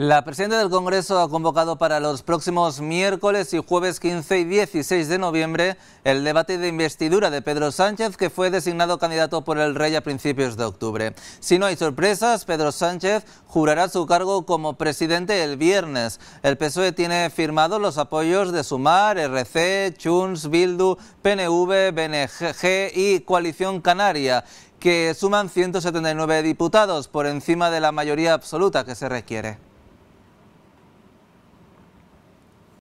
La presidenta del Congreso ha convocado para los próximos miércoles y jueves 15 y 16 de noviembre el debate de investidura de Pedro Sánchez, que fue designado candidato por el rey a principios de octubre. Si no hay sorpresas, Pedro Sánchez jurará su cargo como presidente el viernes. El PSOE tiene firmados los apoyos de Sumar, RC, Chuns, Bildu, PNV, BNG y Coalición Canaria que suman 179 diputados por encima de la mayoría absoluta que se requiere.